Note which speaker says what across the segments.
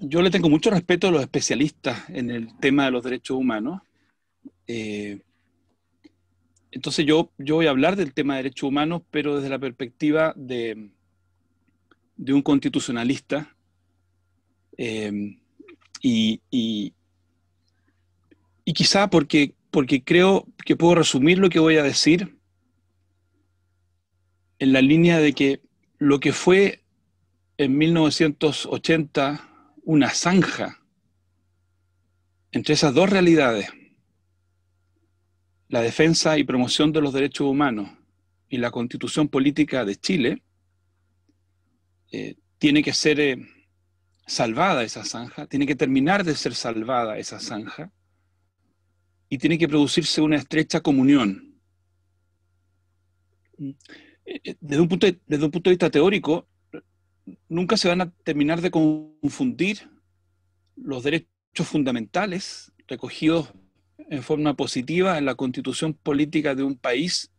Speaker 1: yo le tengo mucho respeto a los especialistas en el tema de los derechos humanos. Eh, entonces yo, yo voy a hablar del tema de derechos humanos, pero desde la perspectiva de, de un constitucionalista. Eh, y, y, quizá porque, porque creo que puedo resumir lo que voy a decir en la línea de que lo que fue en 1980 una zanja entre esas dos realidades, la defensa y promoción de los derechos humanos y la constitución política de Chile, eh, tiene que ser eh, salvada esa zanja, tiene que terminar de ser salvada esa zanja y tiene que producirse una estrecha comunión. Mm, eh, desde un punto de vista teórico, nunca se van a terminar de confundir los derechos fundamentales recogidos en forma positiva en la constitución política de un país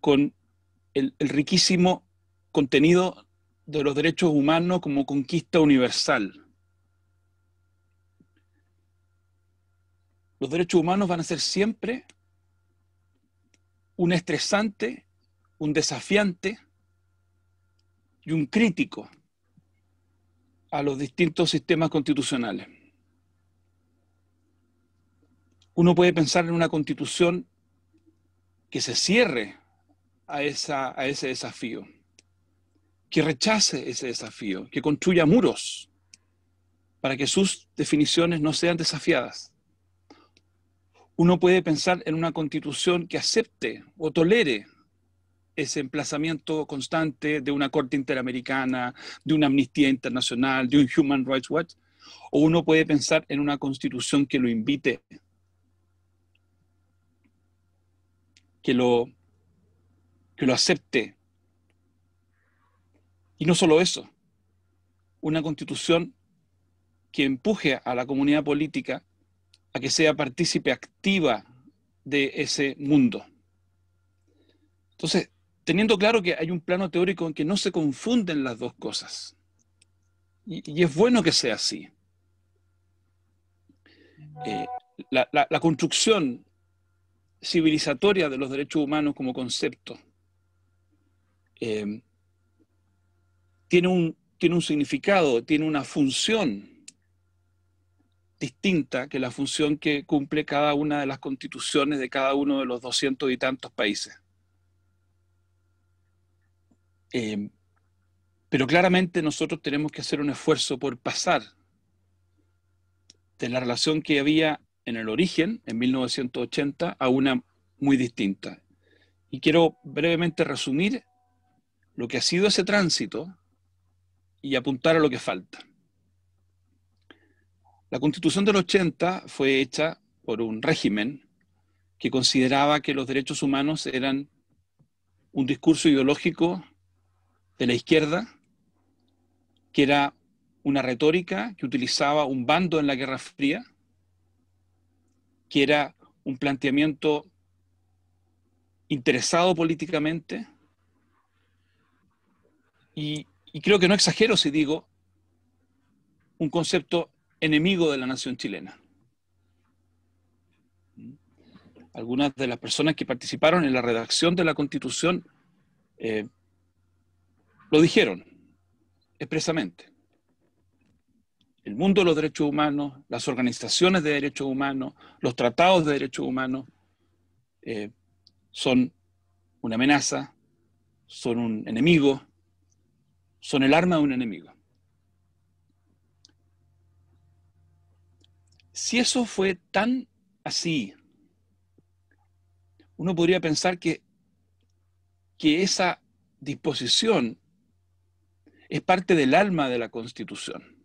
Speaker 1: con el, riquísimo contenido de los derechos humanos como conquista universal. Los derechos humanos van a ser siempre un estresante, un desafiante, y un crítico a los distintos sistemas constitucionales. Uno puede pensar en una constitución que se cierre a, esa, a ese desafío, que rechace ese desafío, que construya muros para que sus definiciones no sean desafiadas. Uno puede pensar en una constitución que acepte o tolere ese emplazamiento constante de una corte interamericana, de una amnistía internacional, de un Human Rights Watch, o uno puede pensar en una constitución que lo invite, que lo, que lo acepte. Y no solo eso, una constitución que empuje a la comunidad política a que sea partícipe activa de ese mundo. Entonces, teniendo claro que hay un plano teórico en que no se confunden las dos cosas. Y, es bueno que sea así. Eh, la, construcción civilizatoria de los derechos humanos como concepto eh, tiene, un, tiene un significado, tiene una función distinta que la función que cumple cada una de las constituciones de cada uno de los doscientos y tantos países eh, pero claramente nosotros tenemos que hacer un esfuerzo por pasar de la relación que había en el origen, en 1980, a una muy distinta. Y quiero brevemente resumir lo que ha sido ese tránsito y apuntar a lo que falta. La constitución del 80 fue hecha por un régimen que consideraba que los derechos humanos eran un discurso ideológico de la izquierda, que era una retórica que utilizaba un bando en la Guerra Fría, que era un planteamiento interesado políticamente, y, creo que no exagero si digo un concepto enemigo de la nación chilena. Algunas de las personas que participaron en la redacción de la Constitución eh, lo dijeron expresamente. El mundo de los derechos humanos, las organizaciones de derechos humanos, los tratados de derechos humanos eh, son una amenaza, son un enemigo, son el arma de un enemigo. Si eso fue tan así, uno podría pensar que, que esa disposición es parte del alma de la Constitución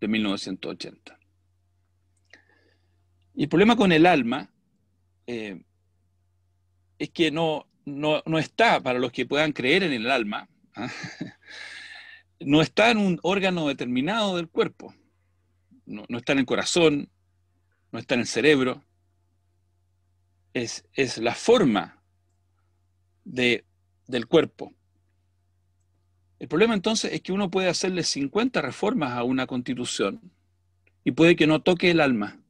Speaker 1: de 1980. Y el problema con el alma eh, es que no, no, está, para los que puedan creer en el alma, ¿ah? no está en un órgano determinado del cuerpo, no, está en el corazón, no está en el cerebro, es, es la forma de, del cuerpo el problema entonces es que uno puede hacerle 50 reformas a una constitución y puede que no toque el alma.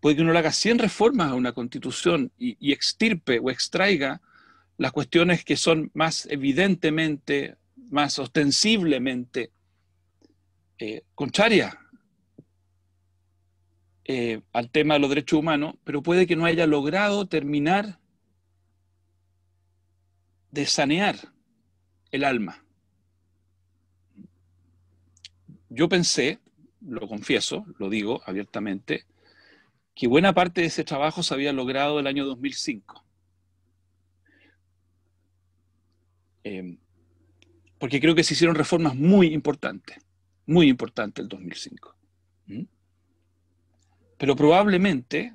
Speaker 1: Puede que uno le haga 100 reformas a una constitución y, extirpe o extraiga las cuestiones que son más evidentemente, más ostensiblemente eh, contrarias eh, al tema de los derechos humanos, pero puede que no haya logrado terminar de sanear el alma. Yo pensé, lo confieso, lo digo abiertamente, que buena parte de ese trabajo se había logrado el año 2005. Em, porque creo que se hicieron reformas muy importantes, muy importantes el 2005. ¿Mm? Pero probablemente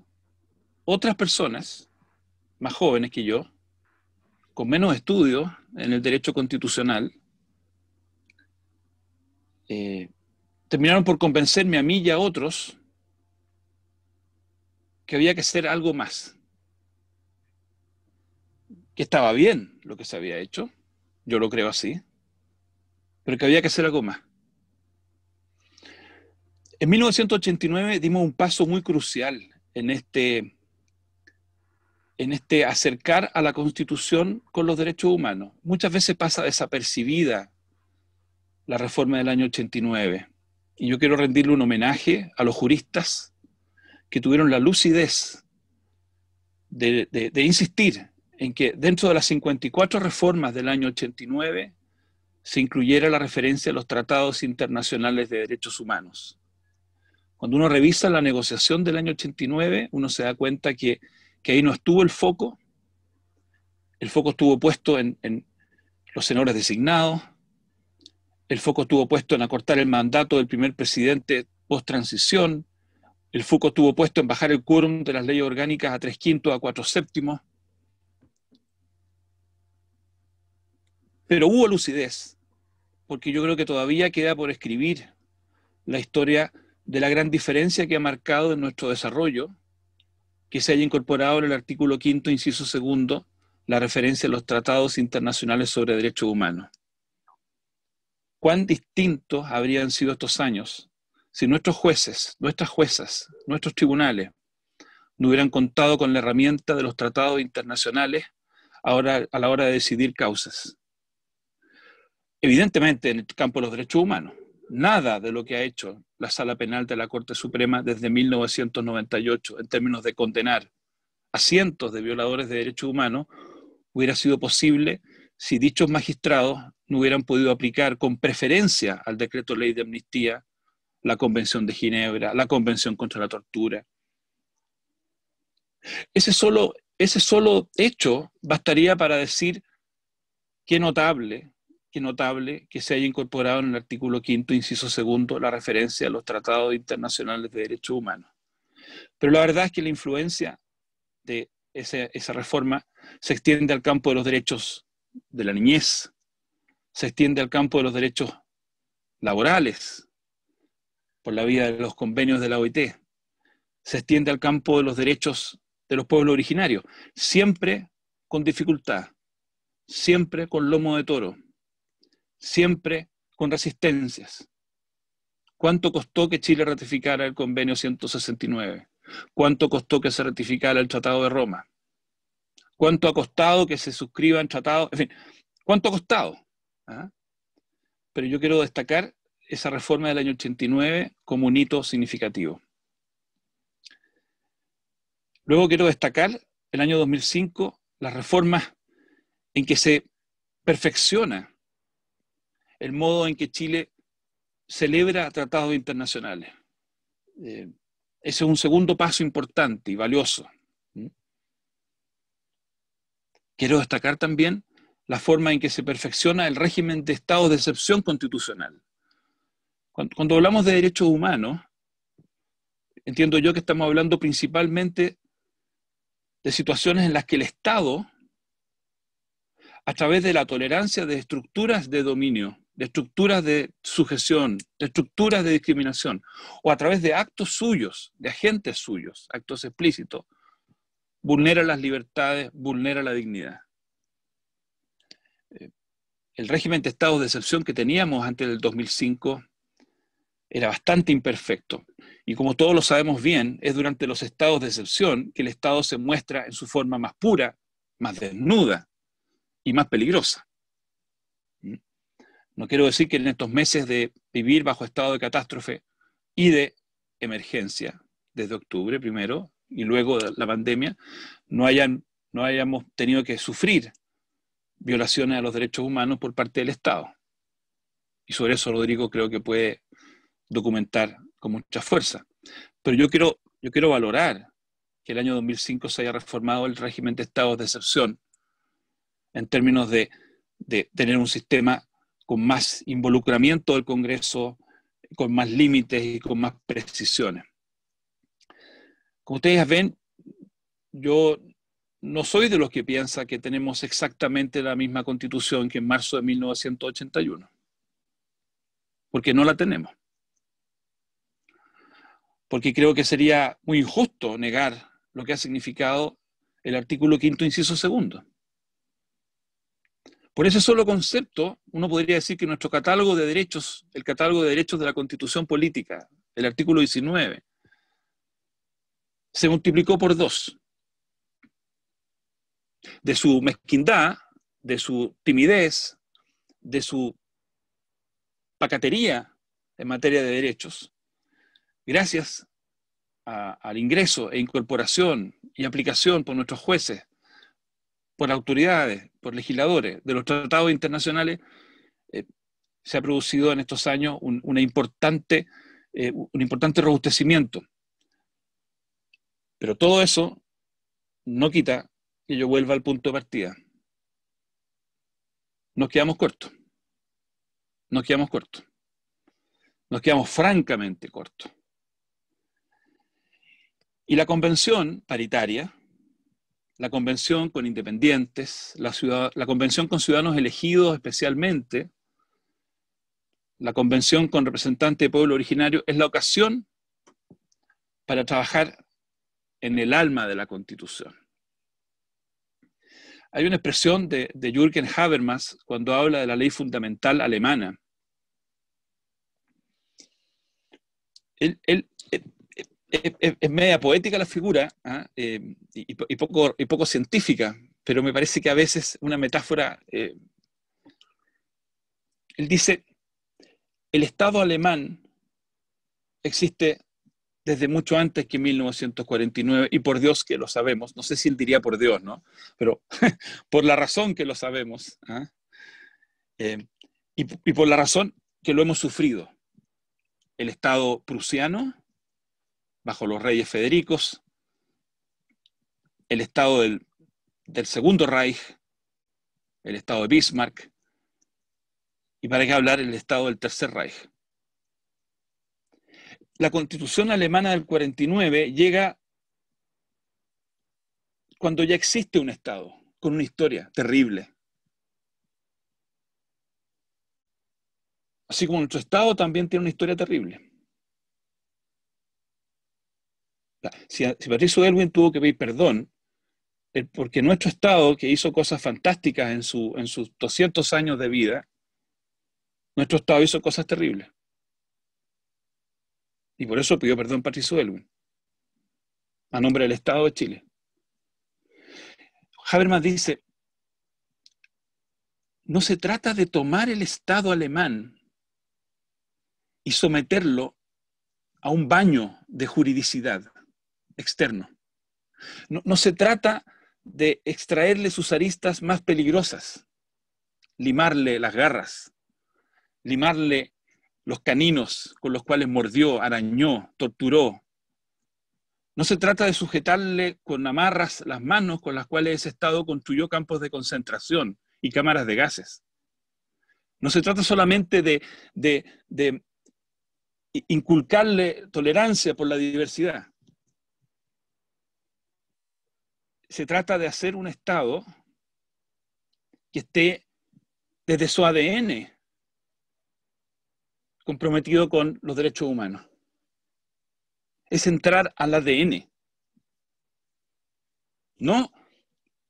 Speaker 1: otras personas más jóvenes que yo con menos estudios en el derecho constitucional, eh, terminaron por convencerme a mí y a otros que había que hacer algo más, que estaba bien lo que se había hecho, yo lo creo así, pero que había que hacer algo más. En 1989 dimos un paso muy crucial en este en este acercar a la Constitución con los derechos humanos. Muchas veces pasa desapercibida la reforma del año 89. Y yo quiero rendirle un homenaje a los juristas que tuvieron la lucidez de, insistir en que dentro de las 54 reformas del año 89 se incluyera la referencia a los tratados internacionales de derechos humanos. Cuando uno revisa la negociación del año 89, uno se da cuenta que que ahí no estuvo el foco, el foco estuvo puesto en, los senadores designados, el foco estuvo puesto en acortar el mandato del primer presidente post-transición, el foco estuvo puesto en bajar el quórum de las leyes orgánicas a tres quintos, a cuatro séptimos. Pero hubo lucidez, porque yo creo que todavía queda por escribir la historia de la gran diferencia que ha marcado en nuestro desarrollo que se haya incorporado en el artículo quinto, inciso segundo, la referencia a los tratados internacionales sobre derechos humanos. Cuán distintos habrían sido estos años si nuestros jueces, nuestras juezas, nuestros tribunales no hubieran contado con la herramienta de los tratados internacionales ahora, a la hora de decidir causas. Evidentemente en el campo de los derechos humanos, nada de lo que ha hecho la Sala Penal de la Corte Suprema desde 1998 en términos de condenar a cientos de violadores de derechos humanos hubiera sido posible si dichos magistrados no hubieran podido aplicar con preferencia al decreto ley de amnistía la Convención de Ginebra, la Convención contra la Tortura. Ese solo, ese solo hecho bastaría para decir qué notable notable que se haya incorporado en el artículo quinto, inciso segundo, la referencia a los tratados internacionales de derechos humanos. Pero la verdad es que la influencia de esa, esa reforma se extiende al campo de los derechos de la niñez, se extiende al campo de los derechos laborales, por la vía de los convenios de la OIT, se extiende al campo de los derechos de los pueblos originarios, siempre con dificultad, siempre con lomo de toro, siempre con resistencias. ¿Cuánto costó que Chile ratificara el convenio 169? ¿Cuánto costó que se ratificara el Tratado de Roma? ¿Cuánto ha costado que se suscriban tratados? En fin, ¿cuánto ha costado? ¿Ah? Pero yo quiero destacar esa reforma del año 89 como un hito significativo. Luego quiero destacar el año 2005, las reformas en que se perfecciona el modo en que Chile celebra tratados internacionales. Eh, ese es un segundo paso importante y valioso. ¿Mm? Quiero destacar también la forma en que se perfecciona el régimen de Estado de excepción constitucional. cuando hablamos de derechos humanos, entiendo yo que estamos hablando principalmente de situaciones en las que el Estado, a través de la tolerancia de estructuras de dominio, de estructuras de sujeción, de estructuras de discriminación, o a través de actos suyos, de agentes suyos, actos explícitos, vulnera las libertades, vulnera la dignidad. Eh, el régimen de estados de excepción que teníamos antes del 2005 era bastante imperfecto. Y como todos lo sabemos bien, es durante los estados de excepción que el Estado se muestra en su forma más pura, más desnuda y más peligrosa. No quiero decir que en estos meses de vivir bajo estado de catástrofe y de emergencia, desde octubre primero y luego la pandemia, no, hayan, no hayamos tenido que sufrir violaciones a los derechos humanos por parte del Estado. Y sobre eso Rodrigo creo que puede documentar con mucha fuerza. Pero yo quiero, yo quiero valorar que el año 2005 se haya reformado el régimen de estados de excepción en términos de, de tener un sistema con más involucramiento del Congreso, con más límites y con más precisiones. Como ustedes ven, yo no soy de los que piensa que tenemos exactamente la misma constitución que en marzo de 1981, porque no la tenemos. Porque creo que sería muy injusto negar lo que ha significado el artículo quinto, inciso segundo. Por ese solo concepto, uno podría decir que nuestro catálogo de derechos, el catálogo de derechos de la Constitución Política, el artículo 19, se multiplicó por dos. De su mezquindad, de su timidez, de su pacatería en materia de derechos, gracias al ingreso e incorporación y aplicación por nuestros jueces por autoridades, por legisladores de los tratados internacionales, eh, se ha producido en estos años un, importante, eh, un importante robustecimiento. Pero todo eso no quita que yo vuelva al punto de partida. Nos quedamos cortos. Nos quedamos cortos. Nos quedamos francamente cortos. Y la convención paritaria, la convención con independientes, la, ciudad, la convención con ciudadanos elegidos especialmente, la convención con representantes de pueblo originario, es la ocasión para trabajar en el alma de la constitución. Hay una expresión de, Jürgen Habermas cuando habla de la ley fundamental alemana. Él, es, media poética la figura ¿ah? eh, y, poco, científica, pero me parece que a veces una metáfora... Eh, él dice, el Estado alemán existe desde mucho antes que 1949 y por Dios que lo sabemos, no sé si él diría por Dios, ¿no? Pero por la razón que lo sabemos ¿ah? eh, y, y por la razón que lo hemos sufrido. El Estado prusiano bajo los reyes Federicos, el estado del, Segundo Reich, el estado de Bismarck, y para qué hablar el estado del Tercer Reich. La constitución alemana del 49 llega cuando ya existe un estado, con una historia terrible. Así como nuestro estado también tiene una historia terrible. Si, Patricio Elwin tuvo que pedir perdón, porque nuestro Estado, que hizo cosas fantásticas en, en sus 200 años de vida, nuestro Estado hizo cosas terribles. Y por eso pidió perdón Patricio Elwin, a nombre del Estado de Chile. Habermas dice, no se trata de tomar el Estado alemán y someterlo a un baño de juridicidad externo. No, se trata de extraerle sus aristas más peligrosas, limarle las garras, limarle los caninos con los cuales mordió, arañó, torturó. No se trata de sujetarle con amarras las manos con las cuales ese Estado construyó campos de concentración y cámaras de gases. No se trata solamente de, de inculcarle tolerancia por la diversidad. se trata de hacer un Estado que esté desde su ADN comprometido con los derechos humanos. Es entrar al ADN, no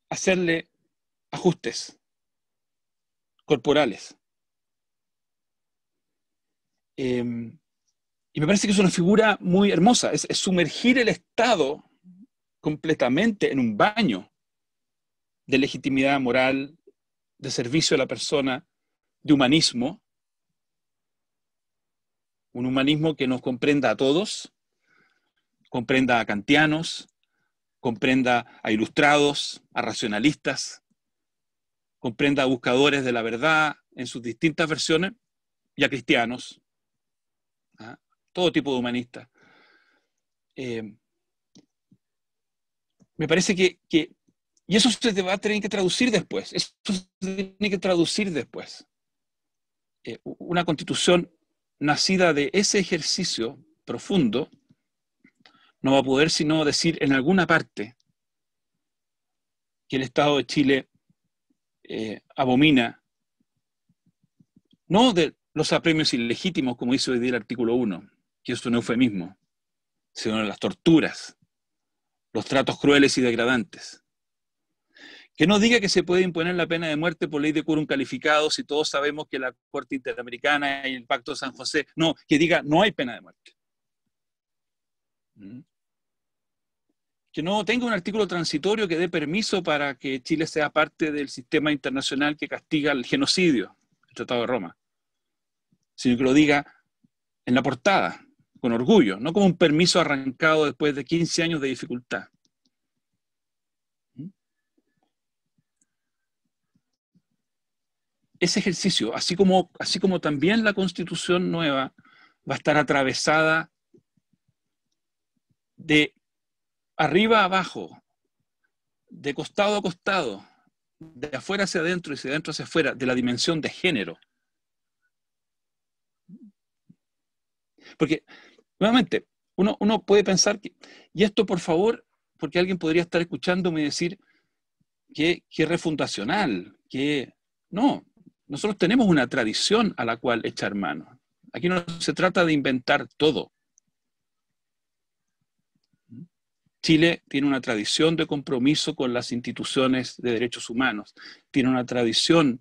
Speaker 1: hacerle ajustes corporales. Em, y me parece que es una figura muy hermosa, es sumergir el Estado completamente en un baño de legitimidad moral, de servicio a la persona, de humanismo, un humanismo que nos comprenda a todos, comprenda a kantianos, comprenda a ilustrados, a racionalistas, comprenda a buscadores de la verdad en sus distintas versiones y a cristianos, ¿ah? todo tipo de humanistas. Eh, me parece que, y eso se va a tener que traducir después, eso se tiene que traducir después. Eh, una constitución nacida de ese ejercicio profundo no va a poder sino decir en alguna parte que el Estado de Chile eh, abomina, no de los apremios ilegítimos, como hizo hoy día el artículo 1, que es un eufemismo, sino de las torturas, los tratos crueles y degradantes. Que no diga que se puede imponer la pena de muerte por ley de curum calificado si todos sabemos que la Corte Interamericana y el Pacto de San José, no, que diga no hay pena de muerte. ¿Mm? que no tenga un artículo transitorio que dé permiso para que Chile sea parte del sistema internacional que castiga el genocidio, el Tratado de Roma, sino que lo diga en la portada con orgullo, no como un permiso arrancado después de 15 años de dificultad. Ese ejercicio, así como, así como también la constitución nueva va a estar atravesada de arriba a abajo, de costado a costado, de afuera hacia adentro y de adentro hacia afuera, de la dimensión de género. Porque Nuevamente, uno, puede pensar que, y esto por favor, porque alguien podría estar escuchándome y decir que, es refundacional, que no, nosotros tenemos una tradición a la cual echar mano. Aquí no se trata de inventar todo. Chile tiene una tradición de compromiso con las instituciones de derechos humanos, tiene una tradición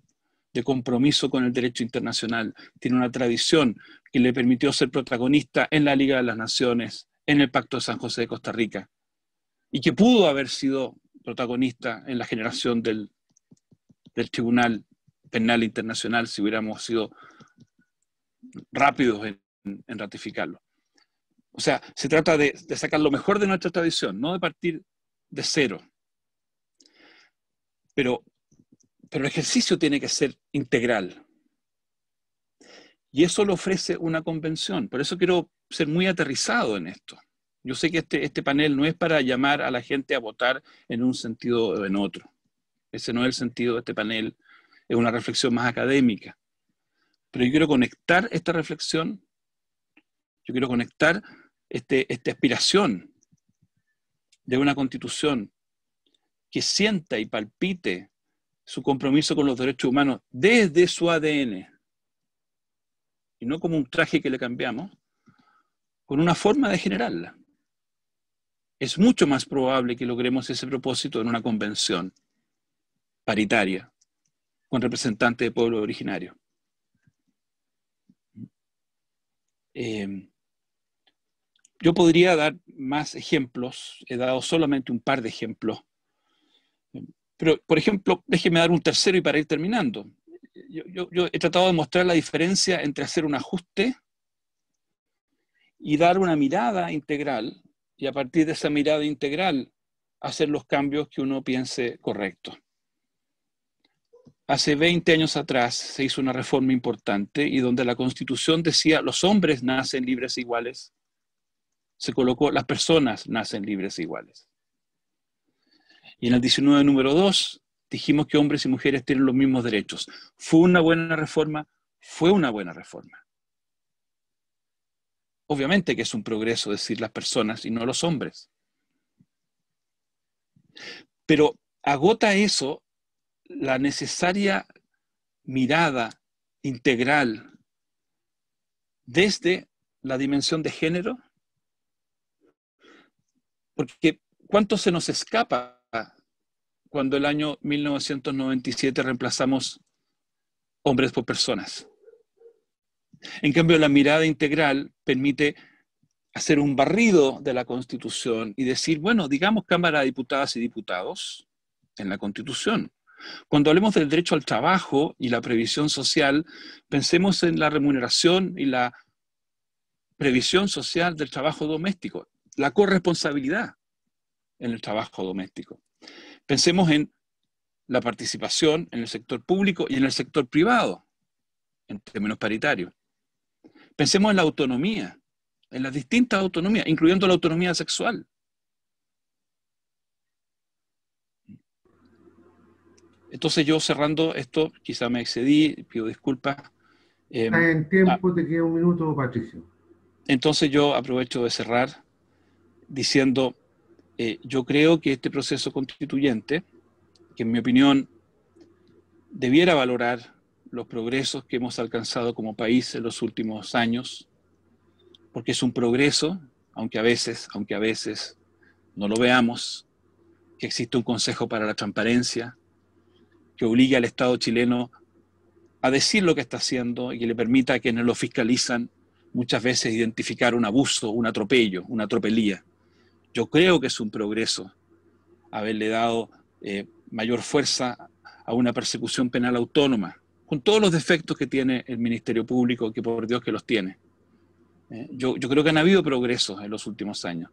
Speaker 1: de compromiso con el derecho internacional, tiene una tradición que le permitió ser protagonista en la Liga de las Naciones, en el Pacto de San José de Costa Rica, y que pudo haber sido protagonista en la generación del, Tribunal Penal Internacional si hubiéramos sido rápidos en, ratificarlo. O sea, se trata de, de, sacar lo mejor de nuestra tradición, no de partir de cero. Pero pero el ejercicio tiene que ser integral. Y eso lo ofrece una convención. Por eso quiero ser muy aterrizado en esto. Yo sé que este, este, panel no es para llamar a la gente a votar en un sentido o en otro. Ese no es el sentido de este panel. Es una reflexión más académica. Pero yo quiero conectar esta reflexión. Yo quiero conectar este, esta aspiración de una constitución que sienta y palpite su compromiso con los derechos humanos desde su ADN, y no como un traje que le cambiamos, con una forma de generarla. Es mucho más probable que logremos ese propósito en una convención paritaria con representantes de pueblo originario. Eh, yo podría dar más ejemplos, he dado solamente un par de ejemplos pero, por ejemplo, déjeme dar un tercero y para ir terminando. Yo, he tratado de mostrar la diferencia entre hacer un ajuste y dar una mirada integral y a partir de esa mirada integral hacer los cambios que uno piense correctos. Hace 20 años atrás se hizo una reforma importante y donde la constitución decía los hombres nacen libres e iguales, se colocó las personas nacen libres e iguales. Y en el 19, número 2, dijimos que hombres y mujeres tienen los mismos derechos. ¿Fue una buena reforma? Fue una buena reforma. Obviamente que es un progreso decir las personas y no los hombres. Pero agota eso la necesaria mirada integral desde la dimensión de género? Porque ¿cuánto se nos escapa cuando el año 1997 reemplazamos hombres por personas. En cambio, la mirada integral permite hacer un barrido de la Constitución y decir, bueno, digamos Cámara de Diputadas y Diputados en la Constitución. Cuando hablemos del derecho al trabajo y la previsión social, pensemos en la remuneración y la previsión social del trabajo doméstico, la corresponsabilidad en el trabajo doméstico. Pensemos en la participación en el sector público y en el sector privado, en términos paritarios. Pensemos en la autonomía, en las distintas autonomías, incluyendo la autonomía sexual. Entonces yo cerrando esto, quizá me excedí, pido disculpas. Eh, en tiempo, ah. te queda un minuto, Patricio. Entonces yo aprovecho de cerrar diciendo eh, yo creo que este proceso constituyente, que en mi opinión debiera valorar los progresos que hemos alcanzado como país en los últimos años, porque es un progreso, aunque a veces, aunque a veces no lo veamos, que existe un Consejo para la Transparencia, que obligue al Estado chileno a decir lo que está haciendo y que le permita a quienes lo fiscalizan muchas veces identificar un abuso, un atropello, una tropelía. Yo creo que es un progreso haberle dado eh, mayor fuerza a una persecución penal autónoma, con todos los defectos que tiene el Ministerio Público, que por Dios que los tiene. Eh, yo, creo que han habido progresos en los últimos años.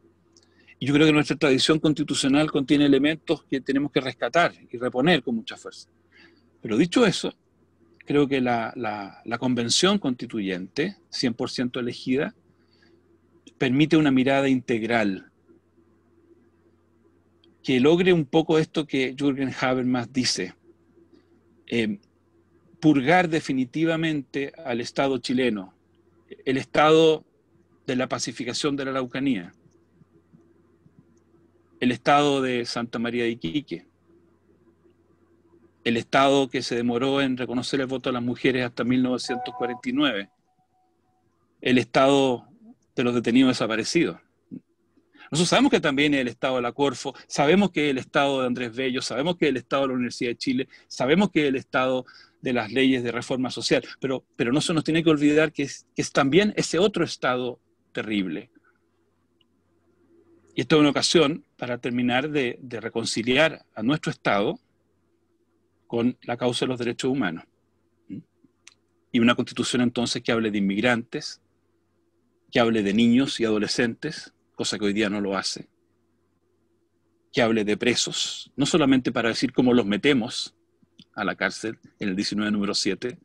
Speaker 1: Y yo creo que nuestra tradición constitucional contiene elementos que tenemos que rescatar y reponer con mucha fuerza. Pero dicho eso, creo que la, la convención constituyente, 100% elegida, permite una mirada integral que logre un poco esto que Jürgen Habermas dice, em, purgar definitivamente al Estado chileno, el Estado de la pacificación de la Araucanía, el Estado de Santa María de Iquique, el Estado que se demoró en reconocer el voto a las mujeres hasta 1949, el Estado de los detenidos desaparecidos. Nosotros sabemos que también el Estado de la Corfo, sabemos que el Estado de Andrés Bello, sabemos que el Estado de la Universidad de Chile, sabemos que el Estado de las leyes de reforma social, pero, pero no se nos tiene que olvidar que es, que es también ese otro Estado terrible. Y esto es una ocasión para terminar de, de reconciliar a nuestro Estado con la causa de los derechos humanos. Y una constitución entonces que hable de inmigrantes, que hable de niños y adolescentes, cosa que hoy día no lo hace. Que hable de presos, no solamente para decir cómo los metemos a la cárcel en el 19 número 7,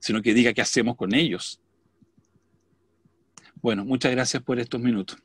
Speaker 1: sino que diga qué hacemos con ellos. Bueno, muchas gracias por estos minutos.